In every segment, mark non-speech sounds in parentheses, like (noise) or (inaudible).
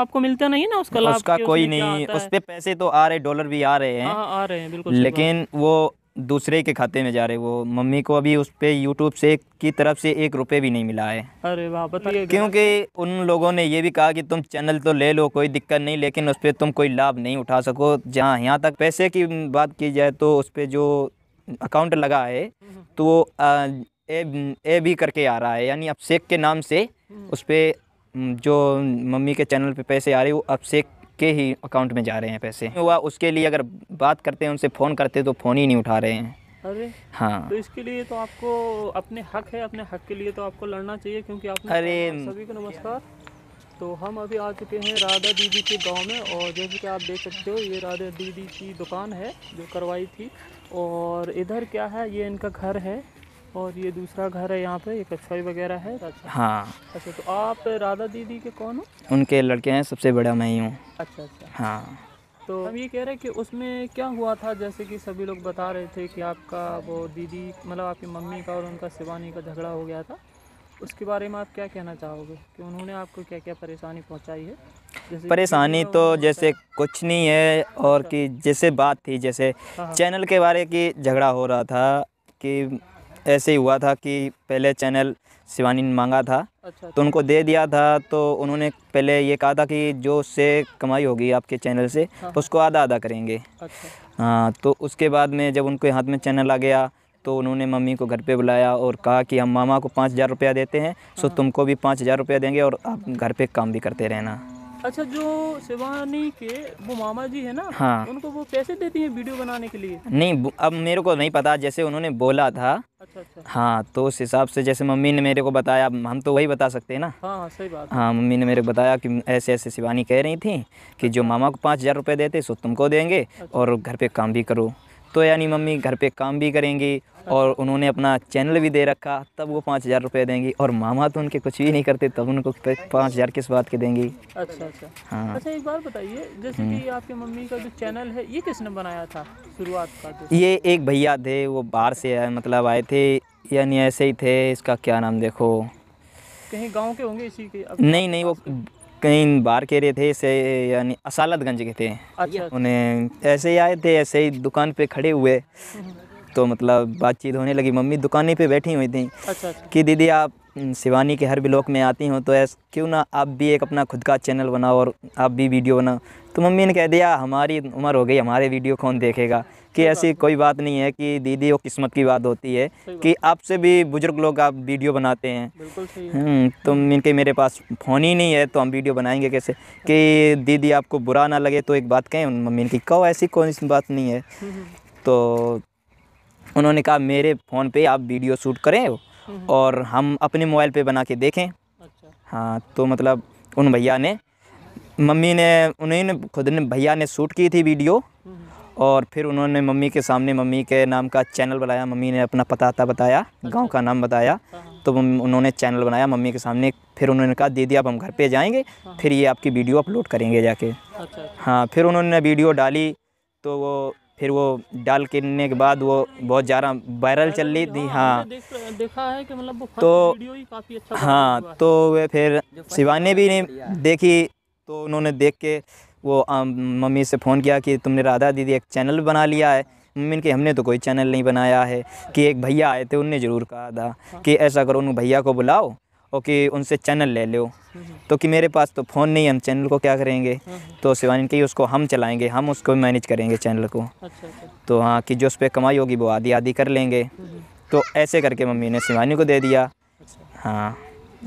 आपको मिलता नहीं ना उसका उसका कोई नहीं उस पर पैसे तो आ रहे डॉलर भी आ रहे हैं आ, हाँ, हाँ, आ रहे हैं बिल्कुल लेकिन वो दूसरे के खाते में जा रहे वो मम्मी को अभी उस पर यूट्यूब से की तरफ से एक रुपये भी नहीं मिला है अरे वाह बताइए क्योंकि उन लोगों ने ये भी कहा कि तुम चैनल तो ले लो कोई दिक्कत नहीं लेकिन उस पर तुम कोई लाभ नहीं उठा सको जहाँ यहाँ तक पैसे की बात की जाए तो उस पर जो अकाउंट लगा है हम्म। तो वो ए, ए भी करके आ रहा है यानी अब शेख के नाम से हम्म। उस पर जो मम्मी के चैनल पे पैसे आ रहे हैं वो शेख के ही अकाउंट में जा रहे हैं पैसे हुआ उसके लिए अगर बात करते हैं उनसे फ़ोन करते तो फ़ोन ही नहीं उठा रहे हैं अरे हाँ तो इसके लिए तो आपको अपने हक है अपने हक के लिए तो आपको लड़ना चाहिए क्योंकि आप अरे सभी को नमस्कार तो हम अभी आ चुके हैं राधा दीदी के गाँव में और जैसे कि आप देख सकते हो ये राधा दीदी की दुकान है जो करवाई थी और इधर क्या है ये इनका घर है और ये दूसरा घर है यहाँ पे ये कछुआई वगैरह है अच्छा हाँ अच्छा तो आप राधा दीदी के कौन हो उनके लड़के हैं सबसे बड़ा मैं ही हूँ अच्छा अच्छा हाँ तो हम ये कह रहे हैं कि उसमें क्या हुआ था जैसे कि सभी लोग बता रहे थे कि आपका वो दीदी मतलब आपकी मम्मी का और उनका शिवानी का झगड़ा हो गया था उसके बारे में आप क्या कहना चाहोगे कि उन्होंने आपको क्या क्या परेशानी पहुंचाई है परेशानी तो जैसे कुछ नहीं है और अच्छा। कि जैसे बात थी जैसे हाँ, हाँ। चैनल के बारे की झगड़ा हो रहा था कि ऐसे ही हुआ था कि पहले चैनल शिवानी ने मांगा था अच्छा, तो उनको दे दिया था तो उन्होंने पहले ये कहा था कि जो से कमाई होगी आपके चैनल से हाँ, हाँ। उसको आधा आधा करेंगे अच्छा। हाँ तो उसके बाद में जब उनके हाथ में चैनल आ गया तो उन्होंने मम्मी को घर पे बुलाया और कहा कि हम मामा को पाँच हज़ार रुपया देते हैं सो हाँ। तुमको भी पाँच हज़ार रुपया देंगे और आप घर पे काम भी करते रहना अच्छा जो शिवानी के वो मामा जी है ना हाँ उनको वो पैसे देती है वीडियो बनाने के लिए नहीं अब मेरे को नहीं पता जैसे उन्होंने बोला था अच्छा अच्छा हाँ तो उस हिसाब से जैसे मम्मी ने मेरे को बताया हम तो वही बता सकते हैं ना हाँ हाँ सही बात हाँ मम्मी ने मेरे को बताया कि ऐसे ऐसे शिवानी कह रही थी कि जो अच्छा। मामा को पाँच हज़ार रुपये देते सो तुमको देंगे अच्छा। और घर पे काम भी करो तो यानी मम्मी घर पे काम भी करेंगी और उन्होंने अपना चैनल भी दे रखा तब वो पाँच हज़ार रुपये देंगी और मामा तो उनके कुछ भी नहीं करते तब उनको पाँच हज़ार किस बात के देंगी अच्छा अच्छा हाँ अच्छा एक बार बताइए जैसे कि हम्म। आपकी मम्मी का जो चैनल है ये किसने बनाया था शुरुआत का ये एक भैया थे वो बाहर से मतलब आए थे यानी ऐसे ही थे इसका क्या नाम देखो कहीं गाँव के होंगे इसी के नहीं नहीं वो कहीं बाहर के रहे थे से यानी असालतगंज के थे अच्छा, अच्छा उन्हें ऐसे ही आए थे ऐसे ही दुकान पे खड़े हुए हम्म। तो मतलब बातचीत होने लगी मम्मी दुकाने पे बैठी हुई थी अच्छा, अच्छा। कि दीदी आप हम्म, शिवानी के हर ब्लॉक में आती हूँ तो ऐसा क्यों ना आप भी एक अपना खुद का चैनल बनाओ और आप भी वीडियो बनाओ तो मम्मी ने कह दिया हमारी उम्र हो गई हमारे वीडियो कौन देखेगा कि ऐसी कोई बात नहीं है कि दीदी वो किस्मत की बात होती है कि आपसे भी बुज़ुर्ग लोग आप वीडियो बनाते हैं हम्म, तो इनके मेरे पास फ़ोन ही नहीं है तो हम वीडियो बनाएंगे कैसे कि दीदी आपको बुरा ना लगे तो एक बात कहें मम्मी की कहो ऐसी कोई बात नहीं है हम्म, तो उन्होंने कहा मेरे फ़ोन पे आप वीडियो शूट करें हम्म। और हम अपने मोबाइल पे बना के देखें अच्छा हाँ तो मतलब उन भैया ने मम्मी ने उन्हें खुद ने भैया ने शूट की थी वीडियो हम्म। और फिर उन्होंने मम्मी के सामने मम्मी के नाम का चैनल बनाया मम्मी ने अपना पता बताया अच्छा। गांव का नाम बताया हाँ। तो उन्होंने चैनल बनाया मम्मी के सामने फिर उन्होंने कहा दीदी आप हम घर पे जाएंगे हाँ। फिर ये आपकी वीडियो अपलोड करेंगे जाके अच्छा, अच्छा। हाँ फिर उन्होंने वीडियो डाली तो वो फिर वो डाल गिरने के बाद वो बहुत ज़्यादा वायरल चल रही थी हाँ देखा है कि मतलब तो अच्छा हाँ तो वे फिर शिवानी भी नहीं देखी तो उन्होंने देख के वो मम्मी से फ़ोन किया कि तुमने राधा दीदी एक चैनल बना लिया है मम्मी ने कि हमने तो कोई चैनल नहीं बनाया है कि एक भैया आए थे उनने ज़रूर कहा था कि ऐसा करो उन भैया को बुलाओ और कि उनसे चैनल ले लो तो कि मेरे पास तो फ़ोन नहीं हम चैनल को क्या करेंगे तो शिवानी कही उसको हम चलाएंगे हम उसको मैनेज करेंगे चैनल को अच्छा, अच्छा। तो हाँ कि जो उस पर कमाई होगी वो आधी आधी कर लेंगे तो ऐसे करके मम्मी ने शिवानी को दे दिया अच्छा। हाँ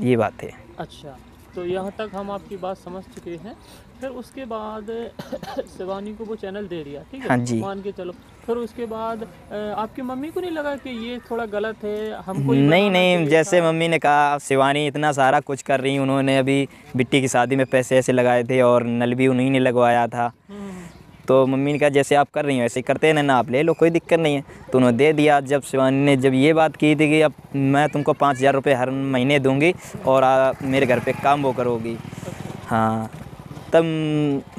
ये बात है अच्छा तो यहाँ तक हम आपकी बात समझ चुके हैं फिर उसके बाद (coughs) शिवानी को वो चैनल दे दिया ठीक है हाँ मान के चलो फिर उसके बाद आपकी मम्मी को नहीं लगा कि ये थोड़ा गलत है हमको नहीं नहीं जैसे मम्मी ने कहा शिवानी इतना सारा कुछ कर रही उन्होंने अभी बिट्टी की शादी में पैसे ऐसे लगाए थे और नल भी उन्हीं ने लगवाया था हम्म। तो मम्मी ने कहा जैसे आप कर रही हो ऐसे करते हैं ना आप ले लो कोई दिक्कत नहीं है तो उन्होंने दे दिया जब शिवानी ने जब ये बात की थी कि अब मैं तुमको पाँच हज़ार रुपये हर महीने दूंगी और आ, मेरे घर पे काम वो करोगी अच्छा। हाँ तब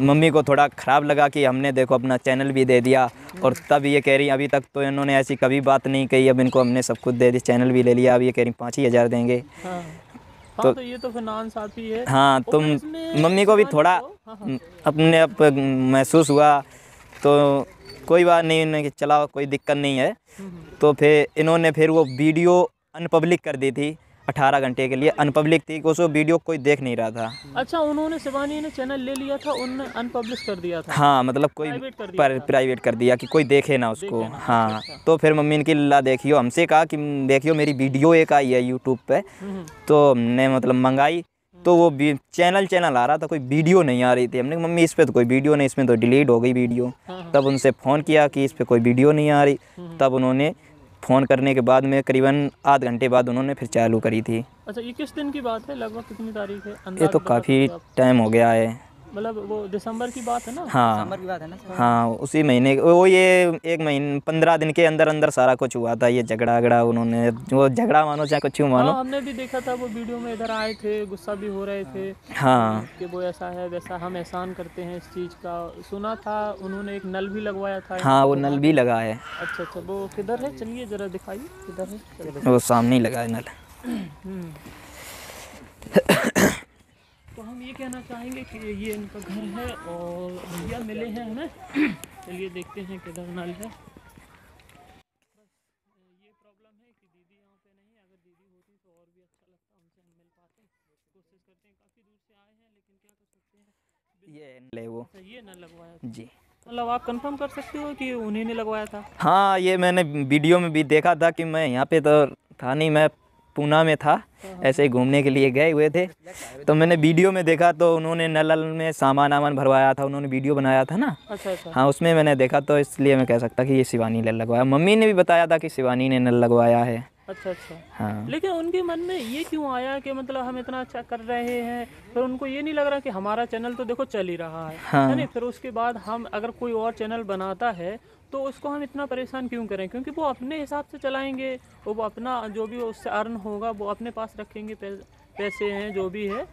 मम्मी को थोड़ा ख़राब लगा कि हमने देखो अपना चैनल भी दे दिया और तब ये कह रही अभी तक तो इन्होंने ऐसी कभी बात नहीं कही अब इनको हमने सब कुछ दे दिया चैनल भी ले लिया अब ये कह रही पाँच ही हज़ार देंगे हाँ। तो, हाँ, तो ये तो फिनांस है हाँ तो मम्मी को भी थोड़ा हाँ, हाँ, अपने आप महसूस हुआ तो कोई बात नहीं इन्होंने चलाओ कोई दिक्कत नहीं है हम्म, हम्म। तो फिर इन्होंने फिर वो वीडियो अनपब्लिक कर दी थी 18 घंटे के लिए अनपब्लिक थी उस वीडियो कोई देख नहीं रहा था अच्छा उन्होंने शिवानी ने चैनल ले लिया था उन्होंने अनपब्लिश कर दिया था हाँ मतलब कोई प्राइवेट कर दिया कि कोई देखे ना उसको देखे ना, हाँ अच्छा। तो फिर मम्मी इनकी ला देखियो हमसे कहा कि देखियो मेरी वीडियो एक आई है यूट्यूब पर हम्म। तो हमने मतलब मंगाई तो वो चैनल चैनल आ रहा था कोई वीडियो नहीं आ रही थी हमने मम्मी इस पर तो कोई वीडियो नहीं इसमें तो डिलीट हो गई वीडियो हाँ, हाँ। तब उनसे फ़ोन किया कि इस पर कोई वीडियो नहीं आ रही हम्म। तब उन्होंने फ़ोन करने के बाद में करीबन आध घंटे बाद उन्होंने फिर चालू करी थी अच्छा ये किस दिन की बात है लगभग कितनी तारीख है ये तो काफ़ी टाइम हो गया है मतलब वो दिसंबर की बात है ना हाँ दिसंबर की बात है ना हाँ उसी महीने वो ये एक महीने पंद्रह दिन के अंदर अंदर सारा कुछ हुआ था ये झगड़ा झगड़ा उन्होंने वो झगड़ा मानो चाहे कुछ मानो हाँ, हमने भी देखा था वो वीडियो में इधर आए थे गुस्सा भी हो रहे थे हाँ कि वो ऐसा है वैसा हम एहसान करते हैं इस चीज़ का सुना था उन्होंने एक नल भी लगवाया था हाँ वो नल भी लगा है अच्छा अच्छा वो किधर है चलिए जरा दिखाइए किधर है वो सामने लगा है नल हम्म। हम ये कहना चाहेंगे कि ये इनका घर है और भैया मिले हैं हमें चलिए देखते हैं केदारनाल है ये प्रॉब्लम है कि दीदी यहाँ पे नहीं अगर दीदी होती तो और भी अच्छा लगता उनसे हम मिल पाते कोशिश करते हैं काफ़ी दूर से आए हैं लेकिन क्या कर सकते हैं ये ले वो ये ना लगवाया जी मतलब आप कंफर्म कर सकते हो कि उन्हीं ने लगवाया था हाँ ये मैंने वीडियो में भी देखा था कि मैं यहाँ पे तो था नहीं मैं पूना में था हाँ। ऐसे ही घूमने के लिए गए हुए थे तो मैंने वीडियो में देखा तो उन्होंने नल में सामान वामान भरवाया था उन्होंने वीडियो बनाया था ना अच्छा, अच्छा। हाँ उसमें मैंने देखा तो इसलिए मैं कह सकता कि ये शिवानी नल लगवाया मम्मी ने भी बताया था कि शिवानी ने नल लगवाया है अच्छा अच्छा हाँ लेकिन उनके मन में ये क्यों आया कि मतलब हम इतना अच्छा कर रहे हैं फिर उनको ये नहीं लग रहा कि हमारा चैनल तो देखो चल ही रहा है हाँ। फिर उसके बाद हम अगर कोई और चैनल बनाता है तो उसको हम इतना परेशान क्यों करें क्योंकि वो अपने हिसाब से चलाएंगे वो अपना जो भी उससे अर्न होगा वो अपने पास रखेंगे पैसे हैं जो भी है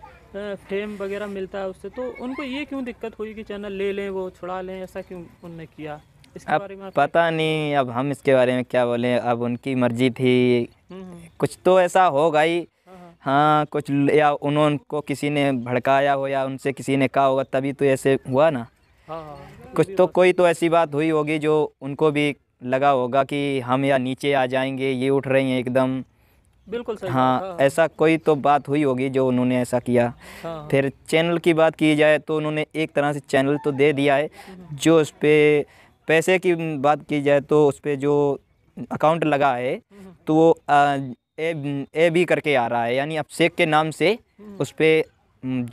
फेम वगैरह मिलता है उससे तो उनको ये क्यों दिक्कत हुई कि चैनल ले लें वो छुड़ा लें ऐसा क्यों उनने किया इसके अब बारे में पता नहीं अब हम इसके बारे में क्या बोलें अब उनकी मर्जी थी हम्म, हम्म। कुछ तो ऐसा होगा ही हाँ, हाँ।, हाँ कुछ या उन्होंने को किसी ने भड़काया हो या उनसे किसी ने कहा होगा तभी तो ऐसे हुआ ना हाँ। कुछ तो कोई तो ऐसी बात हुई होगी जो उनको भी लगा होगा कि हम या नीचे आ जाएंगे ये उठ रही हैं एकदम बिल्कुल सही हाँ, हाँ, हाँ ऐसा कोई तो बात हुई होगी जो उन्होंने ऐसा किया हाँ, हाँ। फिर चैनल की बात की जाए तो उन्होंने एक तरह से चैनल तो दे दिया है जो उस पर पैसे की बात की जाए तो उस पर जो अकाउंट लगा है तो वो ए, ए बी करके आ रहा है यानी अभिषेक के नाम से हम्म। उस पर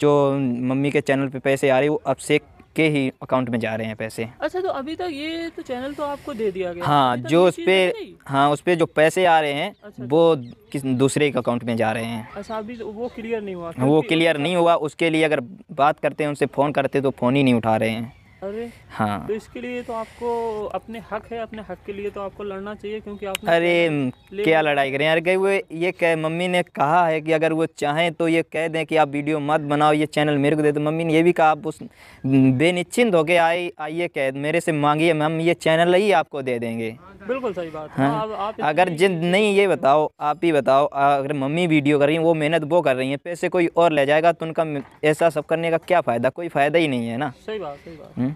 जो मम्मी के चैनल पे पैसे आ रहे वो अभिषेक उसके ही अकाउंट में जा रहे हैं पैसे अच्छा तो अभी तक ये तो चैनल तो आपको दे दिया गया हाँ मतलब जो उस पर हाँ उस पर जो पैसे आ रहे हैं अच्छा, वो अच्छा। किस दूसरे के अकाउंट में जा रहे हैं अच्छा अभी तो वो क्लियर नहीं हुआ वो क्लियर नहीं हुआ उसके लिए अगर बात करते हैं उनसे फ़ोन करते तो फ़ोन ही नहीं उठा रहे हैं अरे हाँ तो इसके लिए तो आपको अपने हक है अपने हक के लिए तो आपको लड़ना चाहिए क्योंकि आप अरे क्या लड़ाई करें यार वो ये कह मम्मी ने कहा है कि अगर वो चाहें तो ये कह दें कि आप वीडियो मत बनाओ ये चैनल मेरे को दे दो तो मम्मी ने ये भी कहा आप उस बेनिश्चिंत होके आई आइए कह मेरे से मांगिए मैम ये चैनल ही आपको दे देंगे बिल्कुल सही बात है हाँ। आप, अगर जिन नहीं ये बताओ आप ही बताओ अगर मम्मी वीडियो कर रही है वो मेहनत वो कर रही है पैसे कोई और ले जाएगा तो उनका ऐसा सब करने का क्या फ़ायदा कोई फ़ायदा ही नहीं है ना सही बात सही बात हम्म।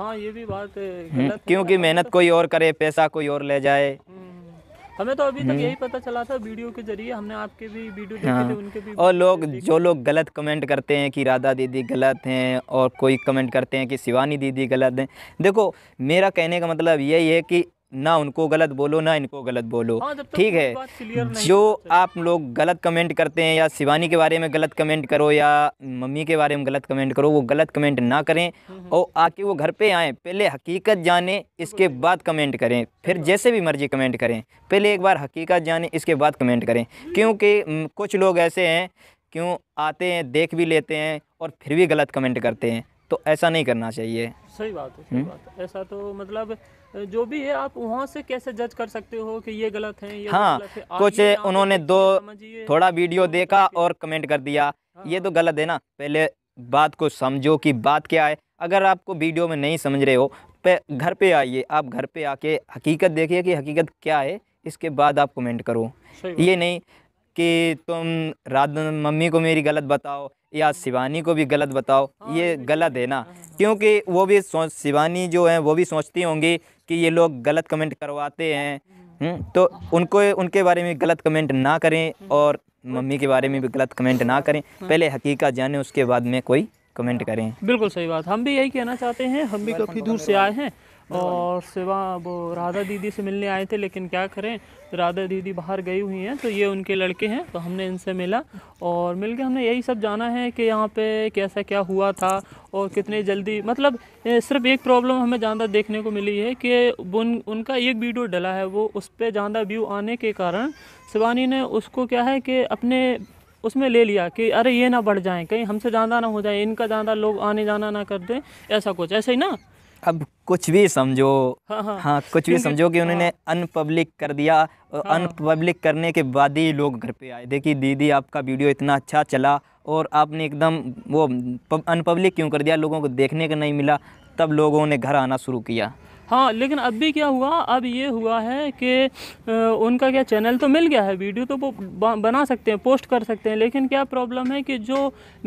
हाँ ये भी बात है हम्म, क्योंकि मेहनत तो कोई और करे पैसा कोई और ले जाए हम्म, हमें तो अभी तक हम्म। यही पता चला था वीडियो के जरिए हमने आपके भी वीडियो देखे हाँ। थे उनके भी और लोग जो लोग गलत कमेंट करते हैं कि राधा दीदी गलत हैं और कोई कमेंट करते हैं कि शिवानी दीदी गलत हैं देखो मेरा कहने का मतलब यही है कि ना उनको गलत बोलो ना इनको गलत बोलो हाँ, ठीक है जो आप लोग गलत कमेंट करते हैं या शिवानी के बारे में गलत कमेंट करो या मम्मी के बारे में गलत कमेंट करो वो गलत कमेंट ना करें हम्म, हम्म। और आके वो घर पे आए पहले हकीकत जाने इसके बाद कमेंट करें फिर जैसे भी मर्जी कमेंट करें पहले एक बार हकीकत जाने इसके बाद कमेंट करें हम्म। क्योंकि कुछ लोग ऐसे हैं क्यों आते हैं देख भी लेते हैं और फिर भी गलत कमेंट करते हैं तो ऐसा नहीं करना चाहिए सही बात है सही हम्म? बात है ऐसा तो मतलब जो भी है आप वहाँ से कैसे जज कर सकते हो कि ये गलत है ये हाँ गलत है? कुछ उन्होंने दो थोड़ा वीडियो देखा और कमेंट कर दिया हाँ, ये हाँ। तो गलत है ना पहले बात को समझो कि बात क्या है अगर आपको वीडियो में नहीं समझ रहे हो पे घर पे आइए आप घर पे आके हकीकत देखिए कि हकीकत क्या है इसके बाद आप कमेंट करो ये नहीं कि तुम रात मम्मी को मेरी गलत बताओ या शिवानी को भी गलत बताओ हाँ, ये गलत है ना हाँ। क्योंकि वो भी सोच शिवानी जो है वो भी सोचती होंगी कि ये लोग गलत कमेंट करवाते हैं हम्म। हम्म, तो उनको उनके बारे में गलत कमेंट ना करें हम्म। और मम्मी के बारे में भी गलत कमेंट ना करें पहले हकीकत जाने उसके बाद में कोई कमेंट हाँ। करें बिल्कुल सही बात हम भी यही कहना चाहते हैं हम भी काफ़ी तो दूर से आए हैं और सिवा वो राधा दीदी से मिलने आए थे लेकिन क्या करें तो राधा दीदी बाहर गई हुई हैं तो ये उनके लड़के हैं तो हमने इनसे मिला और मिल के हमने यही सब जाना है कि यहाँ पे कैसा क्या हुआ था और कितने जल्दी मतलब सिर्फ एक प्रॉब्लम हमें ज़्यादा देखने को मिली है कि उन उनका एक वीडियो डला है वो उस पर ज़्यादा व्यू आने के कारण शिवानी ने उसको क्या है कि अपने उसमें ले लिया कि अरे ये ना बढ़ जाएं कहीं हमसे ज़्यादा ना हो जाए इनका ज़्यादा लोग आने जाना ना कर दें ऐसा कुछ ऐसे ही ना अब कुछ भी समझो हाँ, हाँ, हाँ कुछ भी समझो कि उन्होंने अनपब्लिक हाँ। कर दिया और हाँ, अनपब्लिक करने के बाद ही लोग घर पे आए देखिए दीदी आपका वीडियो इतना अच्छा चला और आपने एकदम वो अनपब्लिक क्यों कर दिया लोगों को देखने का नहीं मिला तब लोगों ने घर आना शुरू किया हाँ लेकिन अब भी क्या हुआ अब ये हुआ है कि उनका क्या चैनल तो मिल गया है वीडियो तो वो बना सकते हैं पोस्ट कर सकते हैं लेकिन क्या प्रॉब्लम है कि जो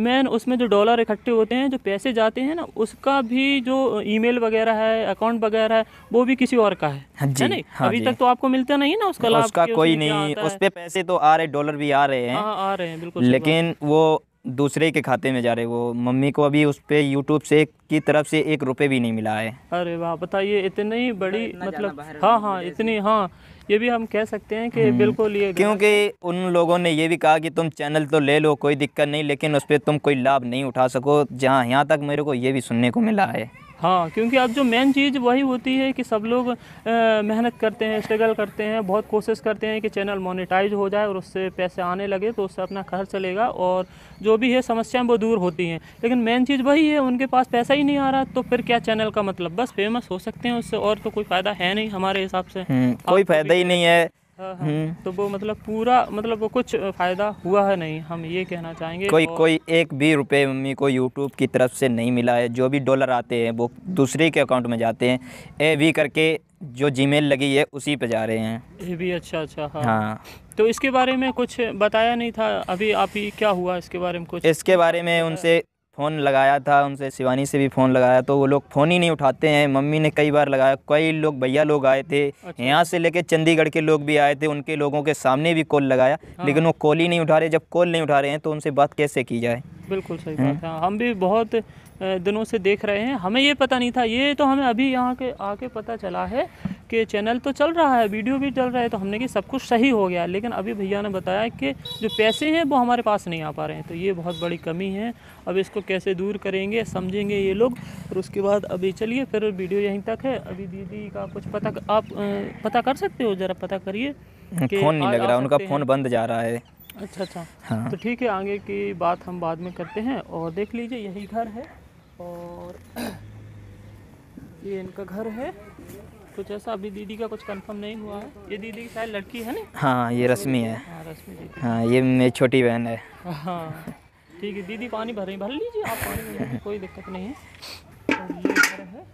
मेन उसमें जो डॉलर इकट्ठे होते हैं जो पैसे जाते हैं ना उसका भी जो ईमेल वगैरह है अकाउंट वगैरह है वो भी किसी और का है हाँ जी, नहीं हाँ अभी तक तो आपको मिलता नहीं ना उसका उसका कोई नहीं उस पर पैसे तो आ रहे डॉलर भी आ रहे हैं हाँ, आ रहे हैं बिल्कुल लेकिन वो दूसरे के खाते में जा रहे वो मम्मी को अभी उस पर यूट्यूब से की तरफ से एक रुपये भी नहीं मिला है अरे वाह बताइए इतनी बड़ी मतलब हाँ हाँ इतनी हाँ ये भी हम कह सकते हैं कि हम्म, बिल्कुल ये क्योंकि उन लोगों ने ये भी कहा कि तुम चैनल तो ले लो कोई दिक्कत नहीं लेकिन उस पर तुम कोई लाभ नहीं उठा सको जहाँ यहाँ तक मेरे को ये भी सुनने को मिला है हाँ क्योंकि अब जो मेन चीज़ वही होती है कि सब लोग मेहनत करते हैं स्ट्रगल करते हैं बहुत कोशिश करते हैं कि चैनल मोनेटाइज हो जाए और उससे पैसे आने लगे तो उससे अपना खर्च चलेगा और जो भी है समस्याएं वो दूर होती हैं लेकिन मेन चीज़ वही है उनके पास पैसा ही नहीं आ रहा तो फिर क्या चैनल का मतलब बस फेमस हो सकते हैं उससे और तो कोई फ़ायदा है नहीं हमारे हिसाब से हम्म, कोई फ़ायदा ही नहीं है हाँ, हाँ। हम्म। तो वो मतलब पूरा मतलब वो कुछ फ़ायदा हुआ है नहीं हम ये कहना चाहेंगे कोई और... कोई एक भी रुपए मम्मी को यूट्यूब की तरफ से नहीं मिला है जो भी डॉलर आते हैं वो दूसरे के अकाउंट में जाते हैं ए वी करके जो जीमेल लगी है उसी पे जा रहे हैं ये भी अच्छा अच्छा हाँ, हाँ। तो इसके बारे में कुछ बताया नहीं था अभी आप ही क्या हुआ इसके बारे में कुछ इसके बारे में उनसे फ़ोन लगाया था उनसे शिवानी से भी फ़ोन लगाया तो वो लोग फ़ोन ही नहीं उठाते हैं मम्मी ने कई बार लगाया कई लोग भैया लोग आए थे अच्छा। यहाँ से लेके चंडीगढ़ के लोग भी आए थे उनके लोगों के सामने भी कॉल लगाया हाँ। लेकिन वो कॉल ही नहीं उठा रहे जब कॉल नहीं उठा रहे हैं तो उनसे बात कैसे की जाए बिल्कुल सही बात है हाँ, हम भी बहुत दिनों से देख रहे हैं हमें ये पता नहीं था ये तो हमें अभी यहाँ के आके पता चला है कि चैनल तो चल रहा है वीडियो भी चल रहा है तो हमने कि सब कुछ सही हो गया लेकिन अभी भैया ने बताया कि जो पैसे हैं वो हमारे पास नहीं आ पा रहे हैं तो ये बहुत बड़ी कमी है अब इसको कैसे दूर करेंगे समझेंगे ये लोग और उसके बाद अभी चलिए फिर वीडियो यहीं तक है अभी दीदी का कुछ पता आप पता कर सकते हो ज़रा पता करिए फ़ोन नहीं लग रहा उनका फ़ोन बंद जा रहा है अच्छा अच्छा हाँ। तो ठीक है आगे की बात हम बाद में करते हैं और देख लीजिए यही घर है और (clears throat) ये इनका घर है कुछ ऐसा अभी दीदी का कुछ कंफर्म नहीं हुआ है ये दीदी शायद लड़की है ना हाँ ये रश्मि है हाँ रश्मि हाँ ये मेरी छोटी बहन है हाँ ठीक है दीदी पानी भर रही भर लीजिए आप पानी कोई दिक्कत नहीं है तो ये घर है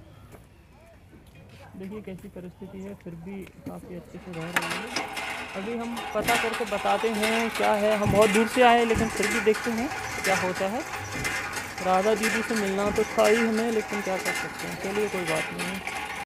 देखिए कैसी परिस्थिति है फिर भी काफ़ी अच्छे से रह रहे हैं अभी हम पता करके बताते हैं क्या है हम बहुत दूर से आए हैं लेकिन फिर भी देखते हैं क्या होता है राधा दीदी से मिलना तो था ही हमें लेकिन क्या कर सकते हैं चलिए कोई बात नहीं